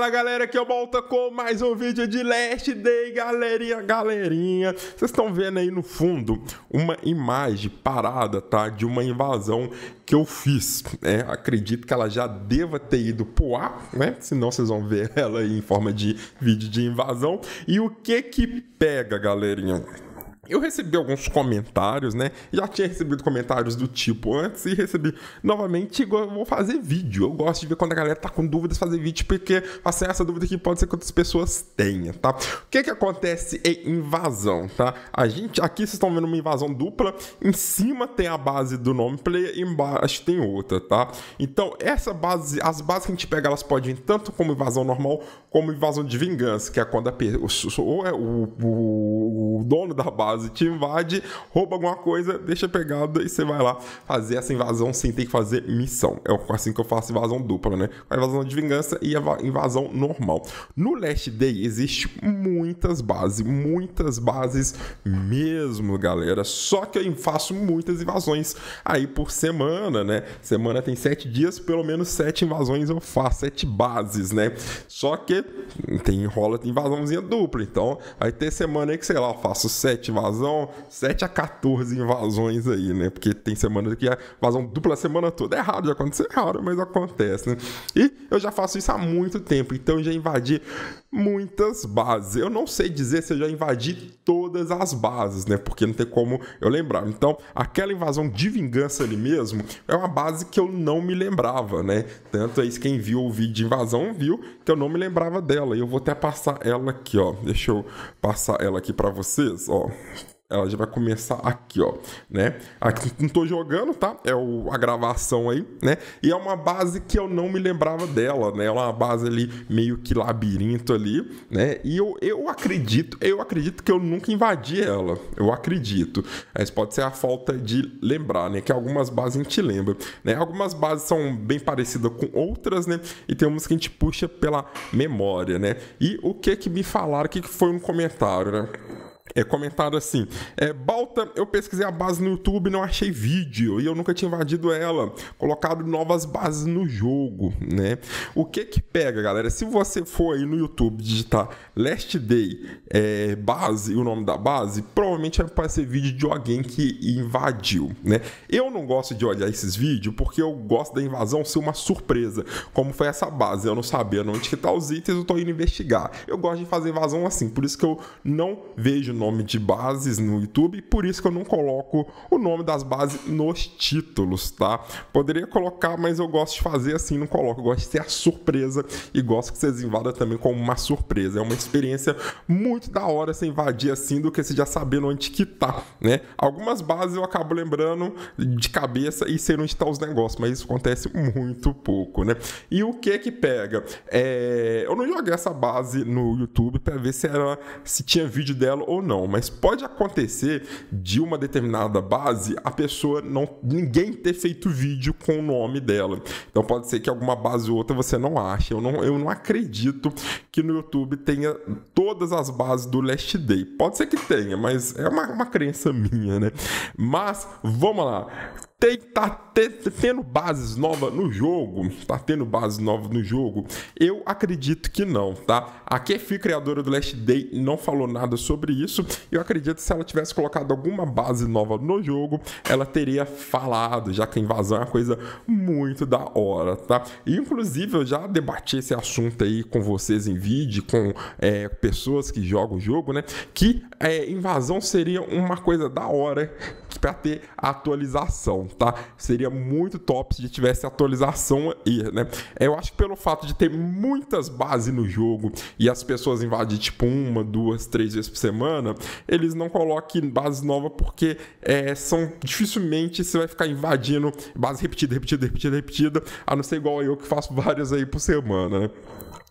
Fala galera, que eu é volto com mais um vídeo de Last Day, galerinha, galerinha. Vocês estão vendo aí no fundo uma imagem parada, tá? De uma invasão que eu fiz, né? Acredito que ela já deva ter ido pro ar, né? Senão vocês vão ver ela aí em forma de vídeo de invasão. E o que que pega, galerinha? Eu recebi alguns comentários, né? Já tinha recebido comentários do tipo antes e recebi novamente. Vou fazer vídeo. Eu gosto de ver quando a galera tá com dúvidas, fazer vídeo, porque assim, essa dúvida que pode ser que outras pessoas tenham, tá? O que que acontece em invasão, tá? A gente, aqui vocês estão vendo uma invasão dupla. Em cima tem a base do nome player, embaixo tem outra, tá? Então, essa base, as bases que a gente pega, elas podem ir tanto como invasão normal, como invasão de vingança, que é quando a, o, o, o dono da base fase. Te invade, rouba alguma coisa, deixa pegado e você vai lá fazer essa invasão sem ter que fazer missão. É assim que eu faço invasão dupla, né? A invasão de vingança e a invasão normal. No Last Day existe muitas bases, muitas bases mesmo, galera. Só que eu faço muitas invasões aí por semana, né? Semana tem sete dias, pelo menos sete invasões eu faço, sete bases, né? Só que tem rola invasãozinha dupla, então vai ter semana aí que sei lá, eu faço sete invasões vazão, 7 a 14 invasões aí, né? Porque tem semana que é vazão dupla semana toda. É raro de acontecer, é raro, mas acontece, né? E eu já faço isso há muito tempo, então já invadi muitas bases. Eu não sei dizer se eu já invadi todas as bases, né? Porque não tem como eu lembrar. Então, aquela invasão de vingança ali mesmo é uma base que eu não me lembrava, né? Tanto é isso, quem viu o vídeo de invasão viu que eu não me lembrava dela. E eu vou até passar ela aqui, ó. Deixa eu passar ela aqui para vocês, ó ela já vai começar aqui, ó, né? Aqui não tô jogando, tá? É o, a gravação aí, né? E é uma base que eu não me lembrava dela, né? É uma base ali meio que labirinto ali, né? E eu, eu acredito, eu acredito que eu nunca invadi ela. Eu acredito. Mas pode ser a falta de lembrar, né? Que algumas bases a gente lembra, né? Algumas bases são bem parecidas com outras, né? E tem umas que a gente puxa pela memória, né? E o que que me falaram, o que, que foi um comentário, né? É comentado assim: é, Balta, eu pesquisei a base no YouTube e não achei vídeo, e eu nunca tinha invadido ela, colocado novas bases no jogo, né? O que que pega, galera? Se você for aí no YouTube digitar Last Day é, base, o nome da base, provavelmente vai aparecer vídeo de alguém que invadiu, né? Eu não gosto de olhar esses vídeos porque eu gosto da invasão ser uma surpresa, como foi essa base, eu não sabia onde que tá os itens, eu tô indo investigar. Eu gosto de fazer invasão assim, por isso que eu não vejo nome de bases no YouTube, por isso que eu não coloco o nome das bases nos títulos, tá? Poderia colocar, mas eu gosto de fazer assim, não coloco. Eu gosto de ser a surpresa e gosto que vocês invadam também como uma surpresa. É uma experiência muito da hora você invadir assim do que você já sabendo onde que tá, né? Algumas bases eu acabo lembrando de cabeça e sei onde tá os negócios, mas isso acontece muito pouco, né? E o que que pega? É... Eu não joguei essa base no YouTube para ver se, era, se tinha vídeo dela ou não não, mas pode acontecer de uma determinada base a pessoa não ninguém ter feito vídeo com o nome dela. Então pode ser que alguma base ou outra você não ache. Eu não, eu não acredito que no YouTube tenha todas as bases do Last Day. Pode ser que tenha, mas é uma, uma crença minha, né? Mas vamos lá tem, tá te, tendo bases novas no jogo? Tá tendo bases novas no jogo? Eu acredito que não, tá? A Kefi, criadora do Last Day, não falou nada sobre isso. Eu acredito que se ela tivesse colocado alguma base nova no jogo, ela teria falado, já que a invasão é uma coisa muito da hora, tá? inclusive, eu já debati esse assunto aí com vocês em vídeo, com é, pessoas que jogam o jogo, né? Que é, invasão seria uma coisa da hora para ter atualização, tá? Seria muito top se tivesse atualização aí, né? Eu acho que pelo fato de ter muitas bases no jogo e as pessoas invadirem tipo uma, duas, três vezes por semana, eles não coloquem bases novas porque é, são dificilmente você vai ficar invadindo base repetida, repetida, repetida, repetida, a não ser igual eu que faço várias aí por semana, né?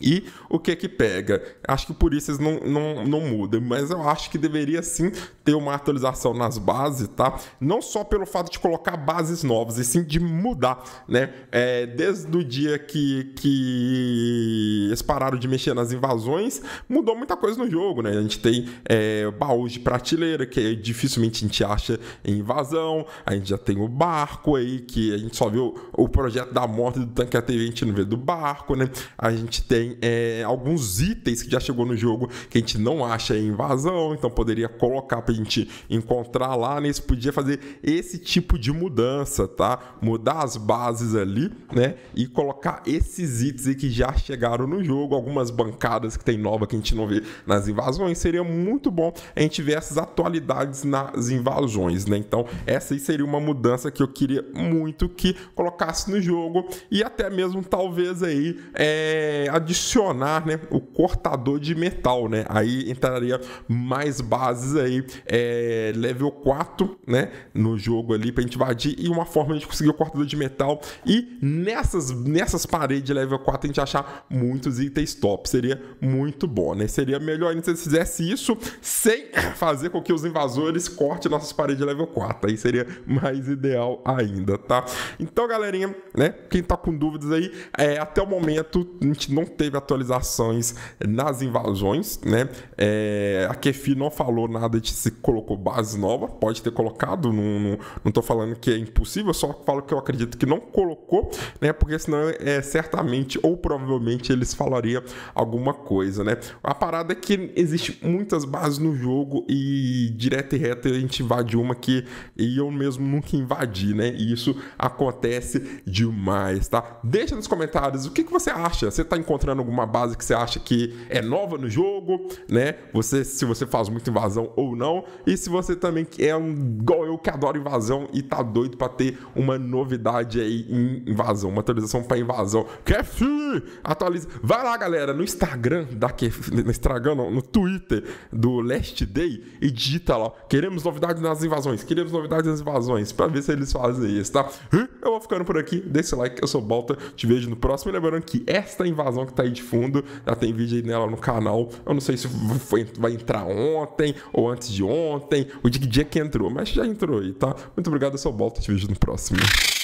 E o que que pega? Acho que por isso eles não, não, não mudam, mas eu acho que deveria sim ter uma atualização nas bases, tá? Não só pelo fato de colocar bases novas, e sim de mudar, né? É, desde o dia que, que eles pararam de mexer nas invasões, mudou muita coisa no jogo, né? A gente tem é, baús de prateleira, que dificilmente a gente acha em invasão, a gente já tem o barco aí, que a gente só viu o projeto da morte do tanque a gente não vê do barco, né? A gente tem tem é, alguns itens que já chegou no jogo que a gente não acha em invasão, então poderia colocar para a gente encontrar lá, nesse né? podia fazer esse tipo de mudança, tá? Mudar as bases ali, né? E colocar esses itens que já chegaram no jogo, algumas bancadas que tem nova que a gente não vê nas invasões, seria muito bom a gente ver essas atualidades nas invasões, né? Então, essa aí seria uma mudança que eu queria muito que colocasse no jogo e até mesmo talvez aí é, adicionar adicionar né, o cortador de metal, né? Aí entraria mais bases aí, é, level 4, né? No jogo ali pra gente invadir e uma forma de conseguir o cortador de metal e nessas, nessas paredes level 4 a gente achar muitos itens top. Seria muito bom, né? Seria melhor ainda se eles fizesse isso sem fazer com que os invasores cortem nossas paredes level 4. Aí seria mais ideal ainda, tá? Então, galerinha, né? Quem tá com dúvidas aí, é, até o momento a gente não tem teve atualizações nas invasões, né? É, a Kefi não falou nada de se colocou base nova, pode ter colocado, não, estou falando que é impossível, só falo que eu acredito que não colocou, né? Porque senão é, certamente ou provavelmente eles falariam alguma coisa, né? A parada é que existe muitas bases no jogo e direto e reto a gente invade uma que eu mesmo nunca invadi, né? E isso acontece demais, tá? Deixa nos comentários o que, que você acha. Você está encontrando alguma base que você acha que é nova no jogo, né? Você, se você faz muita invasão ou não. E se você também é um igual eu que adoro invasão e tá doido para ter uma novidade aí em invasão, uma atualização para invasão. Kef, atualiza. Vai lá, galera, no Instagram da Kef, no Instagram, não, no Twitter do Last Day e digita lá, queremos novidades nas invasões, queremos novidades nas invasões, para ver se eles fazem isso, tá? Eu vou ficando por aqui, deixa o like, eu sou o Balta, te vejo no próximo. E lembrando que esta invasão que tá aí de fundo, já tem vídeo aí nela no canal. Eu não sei se foi, vai entrar ontem ou antes de ontem, o dia que entrou, mas já entrou aí, tá? Muito obrigado, eu só volto Te vídeo no próximo.